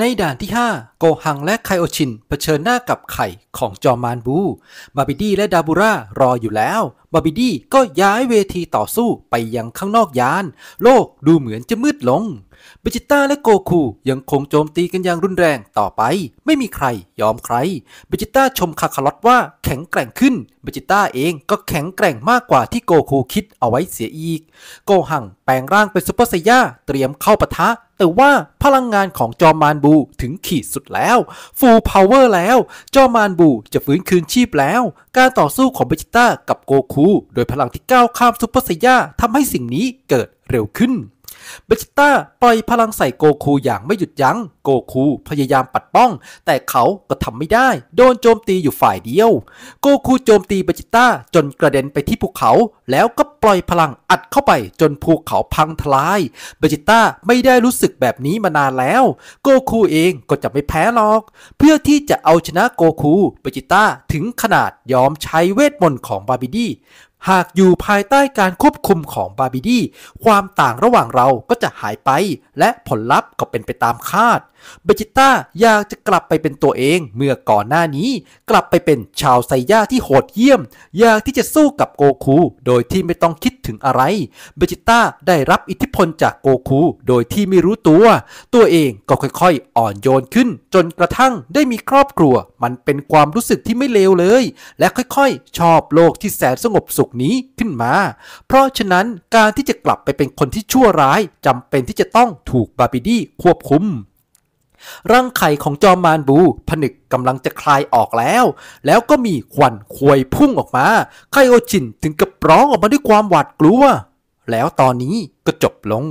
ในด่านที่ 5 โกหังและไคโอชินเผชิญหน้ากับไข่ของจอมานบูบาบิดี้และดาบูร่ารออยู่แล้ว บาบิดี้ก็ย้ายเวทีต่อสู้ไปยังข้างนอกยาน โลกดูเหมือนจะมืดลงเบจิต้าและโกคูยังคงโจมตีกันอย่างรุนแรงต่อไป ไม่มีใคร ยอมใครเบจิต้าชมคาคาลอตว่าแข็งแกร่งขึ้นเบจิต้าเองก็แข็งแกร่งมากกว่าที่โกคูคิดเอาไว้เสียอีกโกหัง แปลงร่างเป็นซูเปอร์ไซย่าเตรียมเข้าปะทะ แต่ว่าพลังงานของจอมานบูถึงขีดสุดแล้ว ฟูลพาวเวอร์แล้ว จอมานบูจะฟื้นคืนชีพแล้ว การต่อสู้ของเบจิต้ากับโกคู โดยพลังที่ก้าวข้ามซูเปอร์ไซย่าทำให้สิ่งนี้เกิดเร็วขึ้นเบจิต้าปล่อยพลังใส่โกคูอย่างไม่หยุดยัง้ง โกคูพยายามปัดป้อง แต่เขาก็ทำไม่ได้ โดนโจมตีอยู่ฝ่ายเดียว โกคูโจมตีเบจิต้าจนกระเด็นไปที่ภูเขาแล้วก็ปล่อยพลังอัดเข้าไปจนภูเขาพังทลาย เบจิต้าไม่ได้รู้สึกแบบนี้มานานแล้ว โกคูเองก็จะไม่แพ้หรอก เพื่อที่จะเอาชนะโกคูเบจิต้าถึงขนาดยอมใช้เวทมนต์ของบาบิดี้หากอยู่ภายใต้การควบคุมของบาร์บิดี้ความต่างระหว่างเราก็จะหายไป และผลลัพธ์ก็เป็นไปตามคาดเบจิต้าอยากจะกลับไปเป็นตัวเองเมื่อก่อนหน้านี้ กลับไปเป็นชาวไซย่าที่โหดเยี่ยมอยากที่จะสู้กับโกคูโดยที่ไม่ต้องคิดถึงอะไรเบจิต้าได้รับอิทธิพลจากโกคูโดยที่ไม่รู้ตัว ตัวเองก็ค่อยๆ อ่อนโยนขึ้น จนกระทั่งได้มีครอบครัว มันเป็นความรู้สึกที่ไม่เลวเลยและค่อยๆ ชอบโลกที่แสนสงบสุขนี้ขึ้นมา เพราะฉะนั้นการที่จะกลับไปเป็นคนที่ชั่วร้ายจำเป็นที่จะต้องถูกบาบิดี้ควบคุมร่างไข่ของจอมมารบูผนึกกำลังจะคลายออกแล้ว แล้วก็มีควันควยพุ่งออกมาไคโอชินถึงกับร้องออกมาด้วยความหวาดกลัว แล้วตอนนี้ก็จบลง